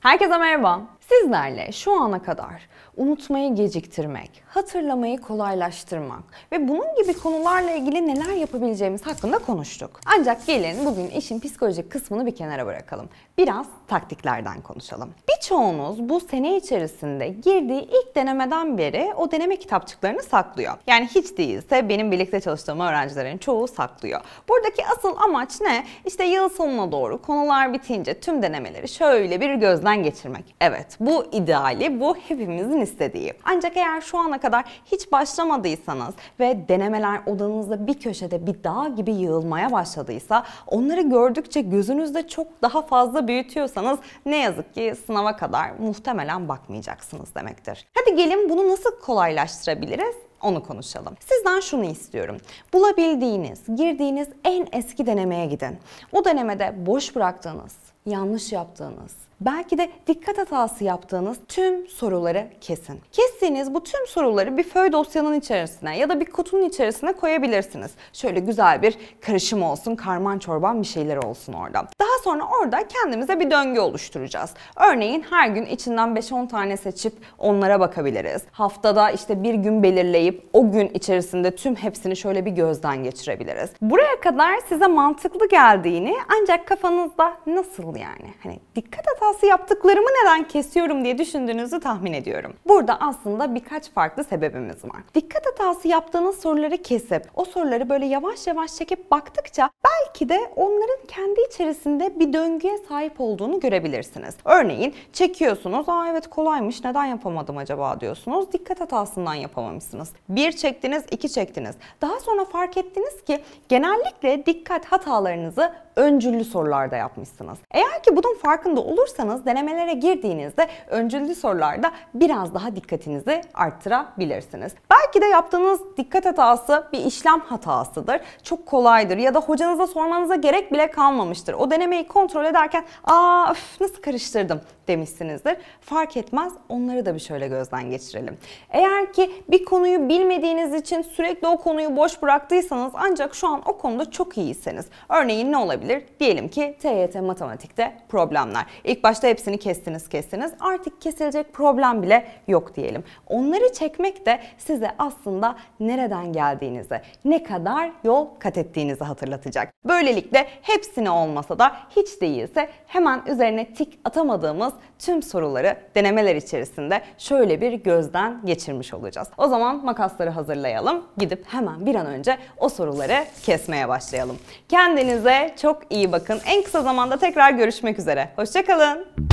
Herkese merhaba. Sizlerle şu ana kadar unutmayı geciktirmek, hatırlamayı kolaylaştırmak ve bunun gibi konularla ilgili neler yapabileceğimiz hakkında konuştuk. Ancak gelin bugün işin psikolojik kısmını bir kenara bırakalım. Biraz taktiklerden konuşalım. Birçoğunuz bu sene içerisinde girdiği ilk denemeden beri o deneme kitapçıklarını saklıyor. Yani hiç değilse benim birlikte çalıştığım öğrencilerin çoğu saklıyor. Buradaki asıl amaç ne? İşte yıl sonuna doğru konular bitince tüm denemeleri şöyle bir gözden geçirmek. Evet bu ideali, bu hepimizin istediği. Ancak eğer şu ana kadar hiç başlamadıysanız ve denemeler odanızda bir köşede bir dağ gibi yığılmaya başladıysa, onları gördükçe gözünüzde çok daha fazla büyütüyorsanız ne yazık ki sınava kadar muhtemelen bakmayacaksınız demektir. Hadi gelin bunu nasıl kolaylaştırabiliriz? onu konuşalım. Sizden şunu istiyorum. Bulabildiğiniz, girdiğiniz en eski denemeye gidin. O denemede boş bıraktığınız, yanlış yaptığınız, belki de dikkat hatası yaptığınız tüm soruları kesin. Kestiğiniz bu tüm soruları bir föy dosyanın içerisine ya da bir kutunun içerisine koyabilirsiniz. Şöyle güzel bir karışım olsun, karman çorban bir şeyler olsun orada. Daha sonra orada kendimize bir döngü oluşturacağız. Örneğin her gün içinden 5-10 tane seçip onlara bakabiliriz. Haftada işte bir gün belirleyip o gün içerisinde tüm hepsini şöyle bir gözden geçirebiliriz. Buraya kadar size mantıklı geldiğini ancak kafanızda nasıl yani? Hani dikkat hatası hatası yaptıklarımı neden kesiyorum diye düşündüğünüzü tahmin ediyorum. Burada aslında birkaç farklı sebebimiz var. Dikkat hatası yaptığınız soruları kesip o soruları böyle yavaş yavaş çekip baktıkça belki de onların kendi içerisinde bir döngüye sahip olduğunu görebilirsiniz. Örneğin çekiyorsunuz. Aa evet kolaymış neden yapamadım acaba diyorsunuz. Dikkat hatasından yapamamışsınız. Bir çektiniz, iki çektiniz. Daha sonra fark ettiniz ki genellikle dikkat hatalarınızı öncüllü sorularda yapmışsınız. Eğer ki bunun farkında olursanız denemelere girdiğinizde öncüllü sorularda biraz daha dikkatinizi arttırabilirsiniz. Belki de yaptığınız dikkat hatası bir işlem hatasıdır. Çok kolaydır ya da hocanıza sormanıza gerek bile kalmamıştır. O denemeyi kontrol ederken aa öf, nasıl karıştırdım demişsinizdir. Fark etmez onları da bir şöyle gözden geçirelim. Eğer ki bir konuyu bilmediğiniz için sürekli o konuyu boş bıraktıysanız ancak şu an o konuda çok iyisiniz. Örneğin ne olabilir? olabilir. Diyelim ki TYT matematikte problemler. İlk başta hepsini kestiniz kestiniz. Artık kesilecek problem bile yok diyelim. Onları çekmek de size aslında nereden geldiğinizi, ne kadar yol kat ettiğinizi hatırlatacak. Böylelikle hepsini olmasa da hiç değilse hemen üzerine tik atamadığımız tüm soruları denemeler içerisinde şöyle bir gözden geçirmiş olacağız. O zaman makasları hazırlayalım. Gidip hemen bir an önce o soruları kesmeye başlayalım. Kendinize çok çok iyi bakın. En kısa zamanda tekrar görüşmek üzere. Hoşçakalın.